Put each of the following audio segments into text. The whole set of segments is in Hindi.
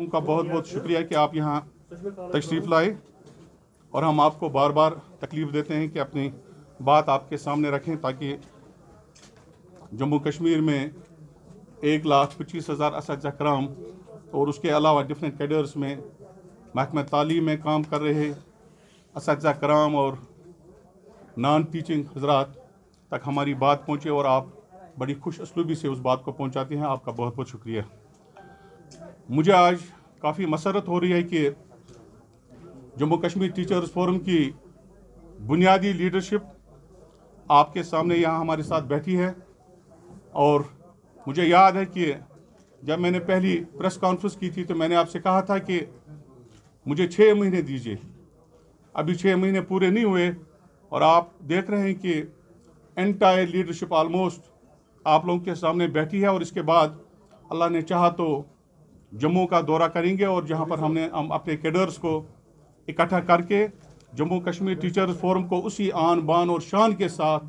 उनका बहुत बहुत शुक्रिया कि आप यहाँ तशरीफ़ लाए और हम आपको बार बार तकलीफ़ देते हैं कि अपनी बात आपके सामने रखें ताकि जम्मू कश्मीर में एक लाख पच्चीस हज़ार इस कराम और उसके अलावा डिफरेंट कैडर्स में महकमा तालीम में काम कर रहे इस कराम और नॉन टीचिंग हजरात तक हमारी बात पहुँचे और आप बड़ी खुश असलूबी से उस बात को पहुँचाते हैं आपका बहुत बहुत शुक्रिया मुझे आज काफ़ी मसरत हो रही है कि जम्मू कश्मीर टीचर्स फोरम की बुनियादी लीडरशिप आपके सामने यहाँ हमारे साथ बैठी है और मुझे याद है कि जब मैंने पहली प्रेस कॉन्फ्रेंस की थी तो मैंने आपसे कहा था कि मुझे छः महीने दीजिए अभी छः महीने पूरे नहीं हुए और आप देख रहे हैं कि एंटायर लीडरशिप ऑलमोस्ट आप लोगों के सामने बैठी है और इसके बाद अल्लाह ने चाहा तो जम्मू का दौरा करेंगे और जहाँ पर हमने हम अपने कैडर्स को इकट्ठा करके जम्मू कश्मीर टीचर्स फोरम को उसी आन बान और शान के साथ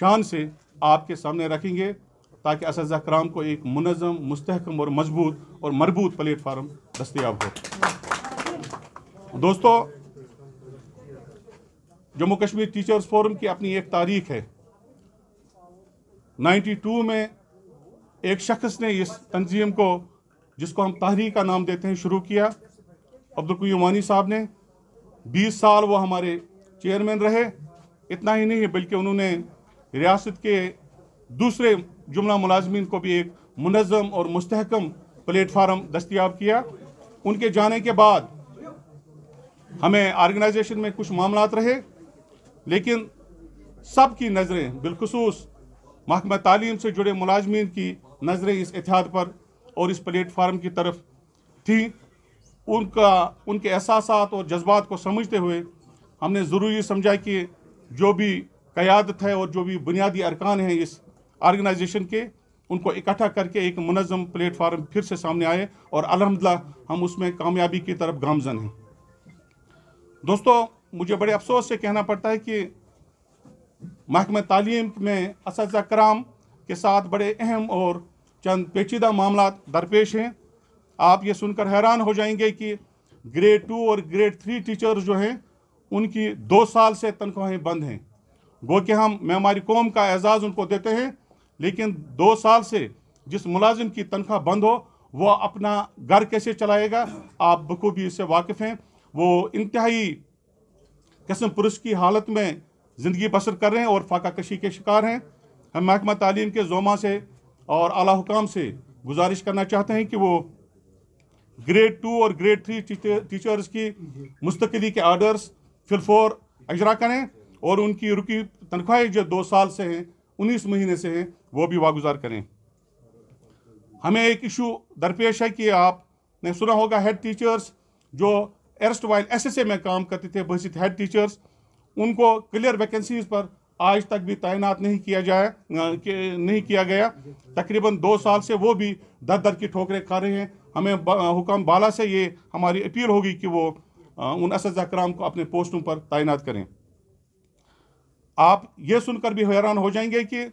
शान से आपके सामने रखेंगे ताकि इस कराम को एक मुनज़म मुस्तकम और मजबूत और मरबूत प्लेटफार्म दस्तियाब हो दोस्तों जम्मू कश्मीर टीचर्स फोरम की अपनी एक तारीख है 92 में एक शख्स ने इस तंजीम को जिसको हम तहरीक का नाम देते हैं शुरू किया अब्दुल साहब ने बीस साल वो हमारे चेयरमैन रहे इतना ही नहीं बल्कि उन्होंने रियासत के दूसरे जुमला मुलाजमीन को भी एक मुनज़म और मुस्तकम प्लेटफार्म दस्तियाब किया उनके जाने के बाद हमें आर्गेनाइजेशन में कुछ मामला रहे लेकिन सब की नज़रें बिलखसूस महकमा तालीम से जुड़े मुलाजमीन की नज़रें इस एहतियात पर और इस प्लेटफार्म की तरफ थी उनका उनके एहसास और जज्बात को समझते हुए हमने ज़रूरी समझा कि जो भी क़्यादत है और जो भी बुनियादी अरकान हैं इस आर्गेनाइजेशन के उनको इकट्ठा करके एक मनज़म प्लेटफार्म फिर से सामने आए और अलहमदिल्ला हम उसमें कामयाबी की तरफ गामजन हैं दोस्तों मुझे बड़े अफसोस से कहना पड़ता है कि महकमा तालीम में इस कराम के साथ बड़े अहम और चंद पेचीदा मामला दरपेश हैं आप ये सुनकर हैरान हो जाएंगे कि ग्रेड टू और ग्रेड थ्री टीचर्स जो हैं उनकी दो साल से तनख्वाहें बंद हैं गो कि हम मेमारी कौम का एजाज़ उनको देते हैं लेकिन दो साल से जिस मुलाजिम की तनख्वाह बंद हो वह अपना घर कैसे चलाएगा आप बखूबी इससे वाकिफ़ हैं वो इंतहाई कसम पुरुष की हालत में ज़िंदगी बसर कर रहे हैं और फाका कशी के शिकार हैं हम महकमा तालीम के जोमा से और आला हुकाम से गुजारिश करना चाहते हैं कि वो ग्रेड टू और ग्रेड थ्री टीचर्स की मुस्तकली के आर्डर्स फिलफोर अजरा करें और उनकी रुकी तनख्वाहें जो दो साल से हैं उन्नीस महीने से हैं वो भी वागुजार करें हमें एक इशू दरपेश है कि आपने सुना होगा हेड टीचर्स जो एरस्ट वाइल एस में काम करते थे बहसी हेड टीचर्स उनको क्लियर वैकेंसीज पर आज तक भी तैनात नहीं किया जाए नहीं किया गया तकरीबन दो साल से वो भी दर दर की ठोकरें खा रहे हैं हमें हुकाम बाला से ये हमारी अपील होगी कि वो उन इस कराम को अपने पोस्टों पर तैनात करें आप ये सुनकर भी हैरान हो जाएंगे कि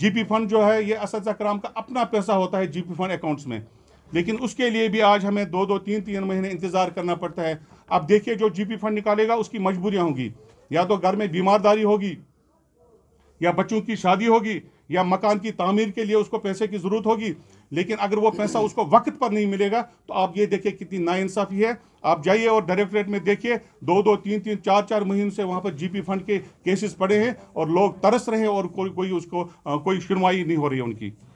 जीपी फंड जो है ये इस कराम का अपना पैसा होता है जीपी फंड अकाउंट्स में लेकिन उसके लिए भी आज हमें दो दो तीन तीन महीने इंतज़ार करना पड़ता है अब देखिए जो जीपी फंड निकालेगा उसकी मजबूरियाँ होंगी या तो घर में बीमारदारी होगी या बच्चों की शादी होगी या मकान की तामीर के लिए उसको पैसे की ज़रूरत होगी लेकिन अगर वो पैसा उसको वक्त पर नहीं मिलेगा तो आप ये देखिए कितनी नाइंसाफ़ी है आप जाइए और डायरेक्टरेट में देखिए दो दो तीन तीन चार चार महीने से वहाँ पर जीपी फंड के केसेस पड़े हैं और लोग तरस रहे हैं और कोई कोई उसको कोई सुनवाई नहीं हो रही है उनकी